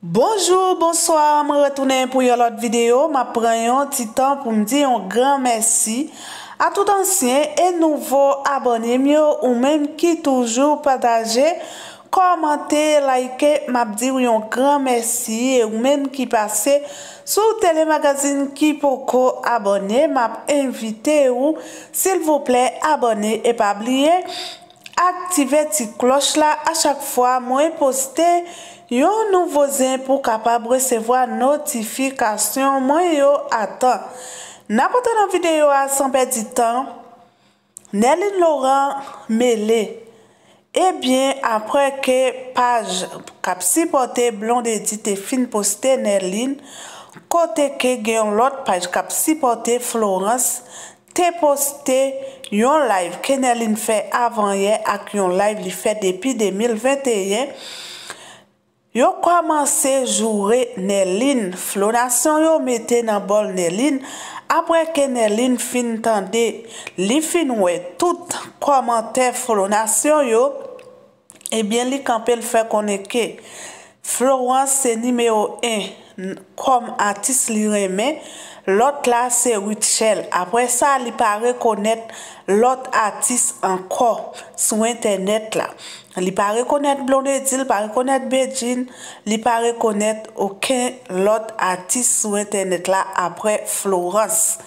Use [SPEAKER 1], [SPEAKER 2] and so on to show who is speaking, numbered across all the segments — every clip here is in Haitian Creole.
[SPEAKER 1] Bonjour, bonsoir, mwen retounen pou yon lot videyo. Mwen pren yon ti tan pou mdi yon gran mersi. A tout ansyen, e nouvo abonem yo, ou men ki toujou pataje. Komante, like, mwen ap di yon gran mersi. E ou men ki pase sou telemagazin ki pou ko abonem. Mwen ap invite ou, sil vople, abonem e pabliye. Aktive ti kloch la, a chak fwa mwen poste. Yon nouvozen pou kapab resevo a notifikasyon mwen yo ata. Na poten an videyo a sanpe di tan, Neline Laurent mele. Ebyen apre ke page kap sipote blonde edit e fin poste Neline, kote ke gen lot page kap sipote Florence, te poste yon live ke Neline fe avan ye ak yon live li fe depi 2021. Yo komanse joure ne lin flonasyon yo meten nan bol ne lin apre ke ne lin fin tande li fin we tout komanter flonasyon yo Ebyen li kampel fe koneke flonasyon se nimeyo e kom atis li reme lot la se Richelle apre sa li pa rekonet lot atis ankor sou internet la li pa rekonet Blondie, li pa rekonet Beijing, li pa rekonet oken lot atis sou internet la apre Florence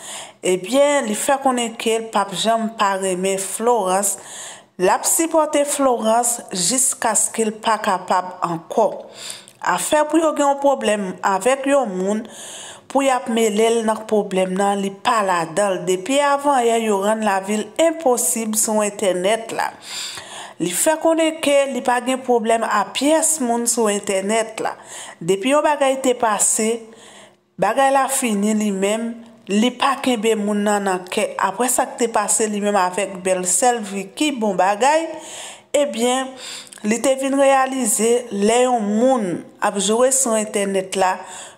[SPEAKER 1] ebyen li fe konen ke pap jem pareme Florence la psi pote Florence jiska skil pa kapab ankor a fe pou yon problem avek yon moun pou yap me lèl nan problem nan li pala dal. Depi avan ya yoran la vil imposib sou internet la. Li fe konen ke, li pa gen problem apyes moun sou internet la. Depi yo bagay te pase, bagay la fini li men, li pa kenbe moun nan nan ke. Apre sa te pase li men avèk bel sel viki bon bagay, ebyen... Li te vin realize, le yon moun apjore son internet la,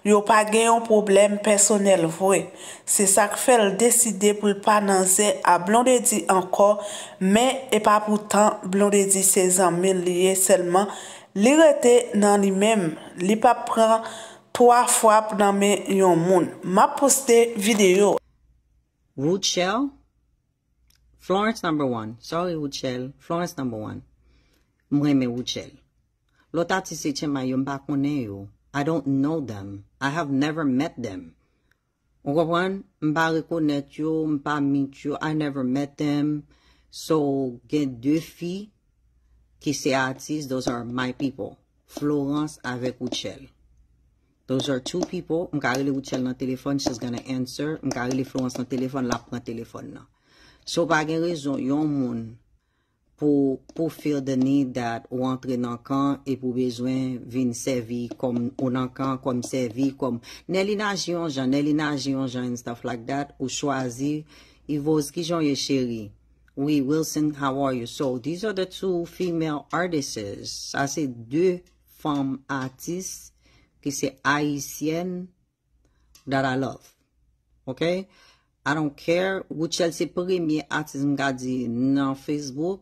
[SPEAKER 1] yo pa gen yon problem personel vwe. Se sak fel deside pou pa nanze a blondedi anko, men e pa poutan blondedi se zanmen liye selman. Li rete nan li men, li pa pran 3 fwa pou nanmen yon moun. Ma poste video. Routchelle,
[SPEAKER 2] Florence No. 1. Sorry Routchelle, Florence No. 1. Mwè mè Woutchel. Lò ta ti se chèm a yo mpa konen yo. I don't know them. I have never met them. Mpa rekonet yo, mpa meet yo. I never met them. So gen dè fi ki se atis. Those are my people. Florence avè Woutchel. Those are two people. Mkari li Woutchel nan telefon. She's gonna answer. Mkari li Florence nan telefon. La pran telefon nan. So bagen rezon yon moun. pou pou feel the need dat ou antre nan kan e pou bezwen vin sevi kon ou nan kan kon sevi kon. Nè li nan jyon jan, nè li nan jyon jan and stuff like dat ou chwazi. Ivoz ki jyon ye cheri? Oui, Wilson, how are you? So, these are the two female artists. Sa se dè fèm artist ki se Haitienne that I love. Ok? I don't care wout chèl se premier artist mga di nan Facebook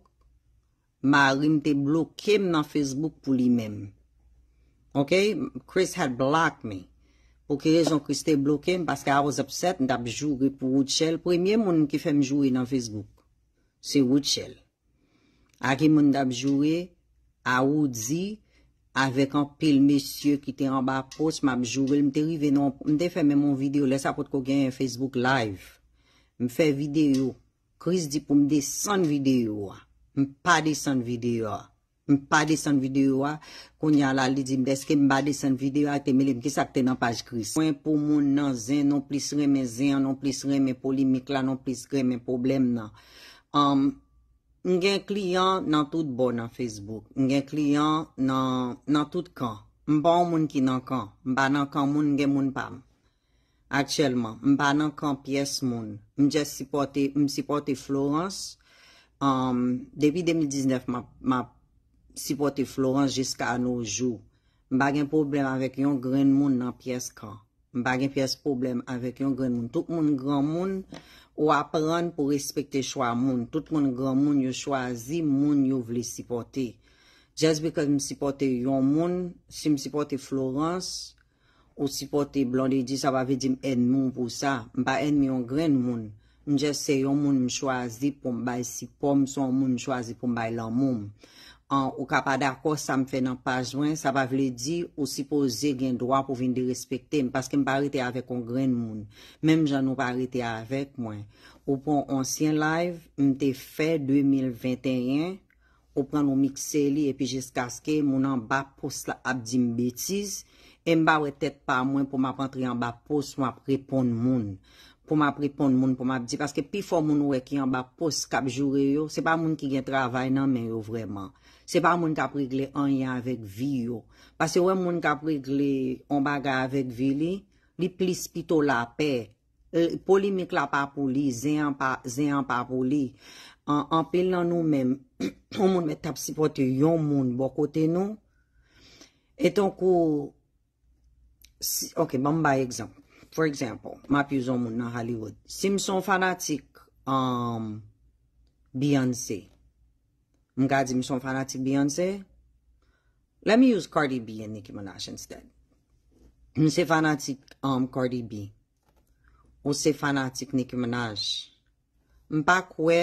[SPEAKER 2] Ma ri mte blokèm nan Facebook pou li mem. Ok, Chris had blocked me. Ok, zon Chris te blokèm, paske I was upset, mte apjoure pou Routchelle. Premye moun ki fè mjoure nan Facebook, se Routchelle. Aki moun apjoure, a Routchelle, avek an pil mesye ki te an ba post, mte apjoure, mte fè mè moun video, lè sa pot kò gen Facebook live. Mfe video, Chris di pou mde san video a. M pa desan videyo a. M pa desan videyo a. Konye ala li di m deske m pa desan videyo a te mele m gisa te nan page kris. Mwen pou moun nan zen non plis reme zen, non plis reme polimik la, non plis reme problem nan. M gen kliyan nan tout bon nan Facebook. M gen kliyan nan tout kan. M ba ou moun ki nan kan. M ba nan kan moun gen moun pam. Atchelman. M ba nan kan piyes moun. M jes si pote, m si pote Florence. Um, depi 2019, ma sipote Florence jiska an nou jou. M bagen problem avek yon gren moun nan piyes ka. M bagen piyes problem avek yon gren moun. Tout moun gren moun, ou apren pou respekte chwa moun. Tout moun gren moun, yo chwazi moun yo vle sipote. Jezbe ke m sipote yon moun, si m sipote Florence, ou sipote Blondie D, sa va ve di m en moun pou sa. M ba en mi yon gren moun. m jè sè yon moun m chwazi pou m bay si pòm, son moun m chwazi pou m bay lan moun. An, ou kapadakò, sa m fè nan pajwen, sa pa vle di, ou si po zè gen drwa pou vin de respekte, m paske m pa rete avè kon gren moun. Mèm jan nou pa rete avèk mwen. Ou pon onsyen live, m te fè 2021, ou pon nou mikse li, epi jè skaske, moun an ba pos la ap di m betiz, e m ba wè tèt pa mwen pou ma pantri an ba pos, m ap repon moun. pou m apri pon moun pou m apdi, paske pi fon moun wè ki yon bak pos kap jure yo, se pa moun ki gen travay nan men yo vreman. Se pa moun kap rigle an yan avèk vi yo. Paske wè moun kap rigle an baga avèk vi li, li plis pito la pe. E, po li mèk la pa pou li, zè yon pa pou li, an pel nan nou mèm, moun mèk tap si pote yon moun bo kote nou, eton kou, ok, mèm ba egzant. For example, map yon moun nan Hollywood. Si m son fanatik um, Beyoncé, m gadi m son fanatik Beyoncé, let me use Cardi B en Nicki Minaj instead. M se fanatik um, Cardi B. Ou se fanatik Nicki Minaj. M pa kwe,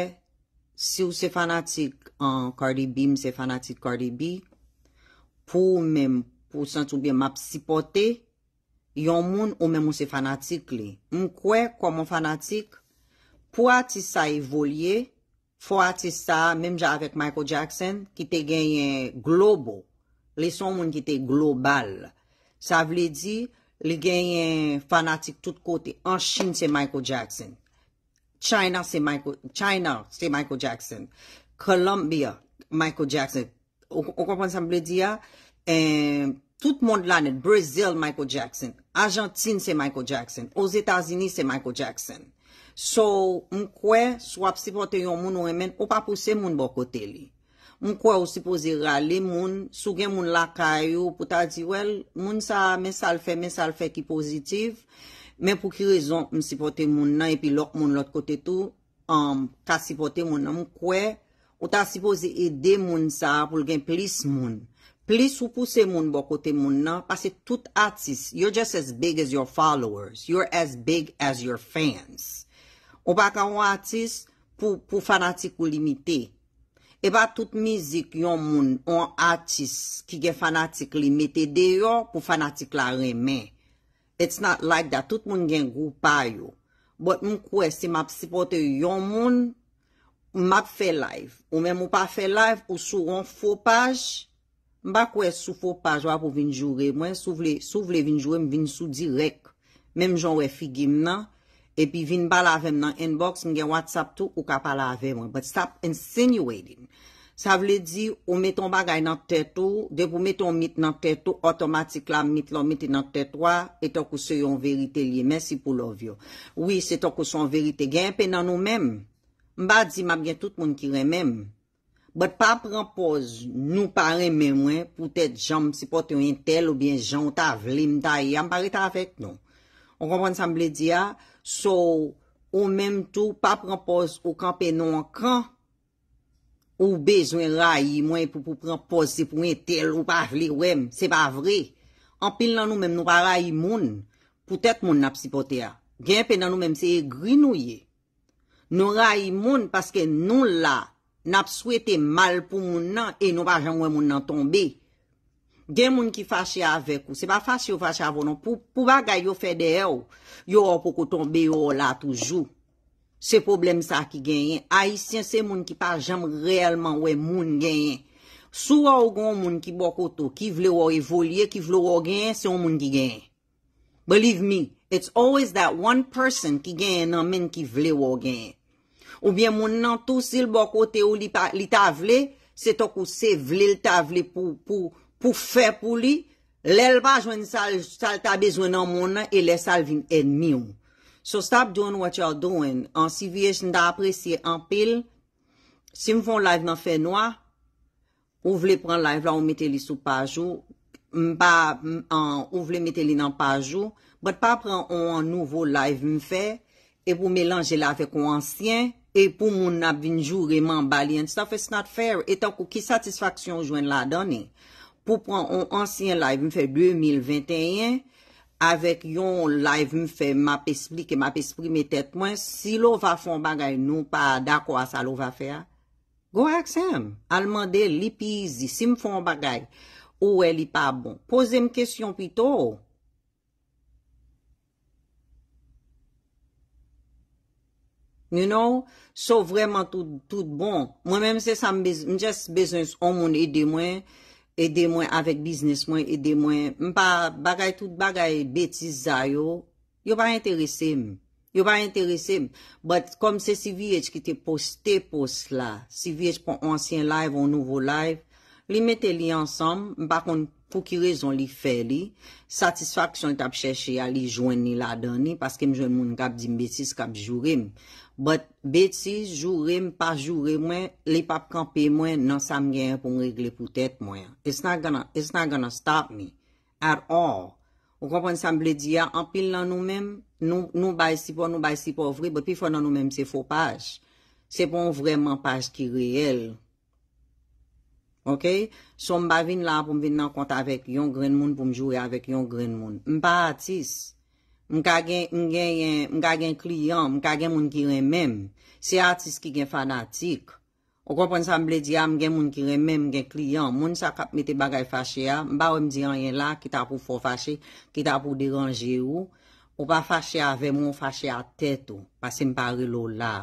[SPEAKER 2] si ou se fanatik um, Cardi B, m se fanatik Cardi B, pou mèm, pou san toubyen map sipotey, yon moun ou mè moun se fanatik li. M kwe kwa moun fanatik, pou ati sa e volye, pou ati sa, mèm ja avèk Michael Jackson, ki te genye globo, li son moun ki te global. Sa vle di, li genye fanatik tout kote, an Chin se Michael Jackson. China se Michael Jackson. Columbia, Michael Jackson. Ou konpon sa mble di ya? Ou konpon sa mble di ya? E, tout moun lanet, Brazil Michael Jackson, Argentine se Michael Jackson, o Zetazini se Michael Jackson. So, mwen kwe, swap sipote yon moun ou men, ou pa puse moun bo kote li. Mwen kwe ou sipose rale moun, sou gen moun lakay ou pou ta di, well, moun sa, men sal fe, men sal fe ki pozitiv. Men pou ki rezon mwen sipote moun nan, epi lok moun lot kote tou, ka sipote moun nan. Mwen kwe, ou ta sipose ede moun sa pou gen plis moun. Plis ou pouse moun bo kote moun nan, pase tout atis, you're just as big as your followers, you're as big as your fans. Ou baka ou atis pou fanatik ou limite, e ba tout mizik yon moun ou atis ki gen fanatik limite de yo, pou fanatik la reme. It's not like that, tout moun gen goupa yo. But mwen kwe se map sipote yon moun, map fe live. Ou men moun pa fe live, ou sou an fo page, Mba kwe sou fo pa jwa pou vin jure mwen, sou vle vin jure mwen vin sou direk. Mem jan we figim nan, epi vin ba lavem nan inbox, mgen WhatsApp tou, ou ka pa lavem mwen. But stop insinuating. Sa vle di, ou meton bagay nan teto, de pou meton mit nan teto, otomatik la mit lon mit nan teto wa, eto kou se yon verite liye. Mersi pou lòv yo. Oui, se to kou se yon verite. Gen yon pen nan nou mem. Mba di, mba gen tout moun ki remem. Bout pa prempoz nou parem men mwen, pou tèt jan mp si pote yon tel ou bien jan ou ta vle mta yon, pare ta avèk nou. On kompon sa mble diya, sou ou menm tou pa prempoz ou kanpe nou an kan, ou bezwen rayi mwen pou prempoz se pou yon tel ou pa vle wèm, se pa vre. An pil nan nou menm nou pa rayi moun, pou tèt moun na psi pote ya. Gen pe nan nou menm se e grinou ye. Nou rayi moun paske nou la, Nap sou ete mal pou moun nan, e nou pa jam wè moun nan tombe. Gen moun ki fache avek ou. Se pa fache ou fache avek ou, pou bagay yo fede e ou, yo ou pou kotonbe yo ou la toujou. Se problem sa ki genyen. A isen se moun ki pa jam reyelman wè moun genyen. Sou a ou goun moun ki bokoto, ki vle ou evolie, ki vle ou genyen, se ou moun ki genyen. Believe me, it's always that one person ki genyen nan men ki vle ou genyen. Ou byen moun nan tou si l bo kote ou li ta vle, se to kou se vle l ta vle pou fè pou li, lèl pa jwen sal ta bezwen nan moun nan, e lè sal vin en mi ou. So stop doing what you are doing. An si viej n da apresye an pil, si m von live nan fè noa, ou vle pran live la ou meteli sou pajou, ou vle meteli nan pajou, but pa pran ou an nouvo live m fè, e pou melanje la fè kon ansyen, E pou moun ap vinjou reman balyen, sa fè s'nat fèr, etan kou ki satisfaksyon jwen la danen. Pou pran an ansyen live m fè 2021, avèk yon live m fè map esplik e map esplik me tèt mwen, si lo va fon bagay nou pa dako a sa lo va fèr, go aksem. Al mande li pizi, si m fon bagay ou e li pa bon, pose m kesyon pwito ou. You know, so vreman tout bon. Mwen menm se sa m bez, m jes bezens om moun edi mwen, edi mwen avèk biznes mwen, edi mwen. M pa bagay tout bagay betis zayo, yo pa interese m. Yo pa interese m. But kom se si viyech ki te poste post la, si viyech pon ansyen live ou nouvo live, li mette li ansom, m pa konn Fou ki rezon li fè li, satisfaksyon li tap chèche a li jwen ni la dan ni, paske m jwen moun kap di m betis kap jurem. But betis, jurem, pa jurem mwen, li pap kampe mwen, nan sa m genye pou m regle pou tèt mwen. It's not gonna stop me, at all. Ou kompon sa m ble di ya, an pil nan nou men, nou bay si po, nou bay si po vre, but pi fò nan nou men se fò paj, se pon vreman paj ki reyel. Ok, so mba vin la pou m vin nan konta avèk yon gren moun pou m jouè avèk yon gren moun. Mpa artis, mka gen kliyon, mka gen moun kiremèm, se artis ki gen fanatik. Ou konpren sa mble diya mgen moun kiremèm, gen kliyon, moun sa kap meti bagay fache ya, mba ou m diyan yon la ki ta pou fo fache, ki ta pou diranje ou. Ou pa fache avèm ou fache atetou, pasen pari lola.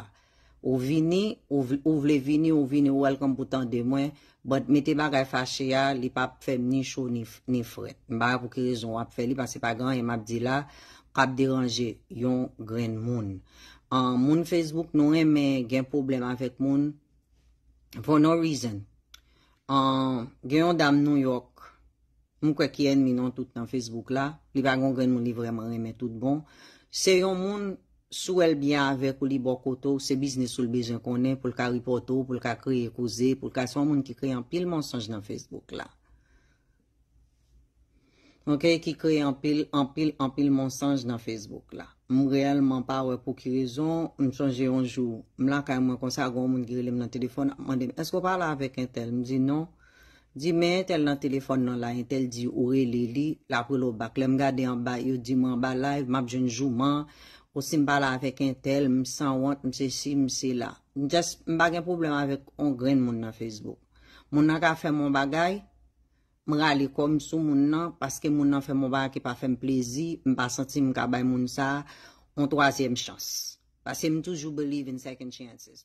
[SPEAKER 2] Ou vini, ou vle vini, ou vini welkom pou tan de mwen. But meti bagay fache ya, li pa pfe mni chou ni fred. Mba pou ki rezon wap feli, pa se pa gran yon e mabdi la. Kap deranje yon gren moun. Moun Facebook nou reme gen problem avet moun. For no reason. Gen yon dam Nou York. Mou kwek yon mi nan tout nan Facebook la. Li pa gon gren moun li vreman reme tout bon. Se yon moun... Sou el byan avek ou li bokotou, se bizne sou l bejan konen pou l ka ripotou, pou l ka kreye kouze, pou l ka son moun ki kreye an pil monsanj nan Facebook la. Mwen kreye ki kreye an pil monsanj nan Facebook la. Mwen reyelman pa wè pou ki rezon, mwen chanje yon jou. Mwen la ka yon mwen konsa agon moun kreye lèm nan telefon, mwen de, esko parla avek Intel? Mwen de, non. Di, men, Intel nan telefon nan la, Intel di, ou re lè li, la pou lò bak. Lèm gade yon ba, yon di, mwen ba live, map joun jou man. Mwen de, mwen de, mwen de, mwen de, mwen de Ou si m bala avek intel, m sanwant, m se si, m se la. M bagen problem avek on grain moun nan Facebook. Moun nan ka fe moun bagay, m rale kom sou moun nan, paske moun nan fe moun bagay pa fe m plezi, m pa senti m ka bay moun sa, m toasyem chans. Paske m toujou believe in second chances.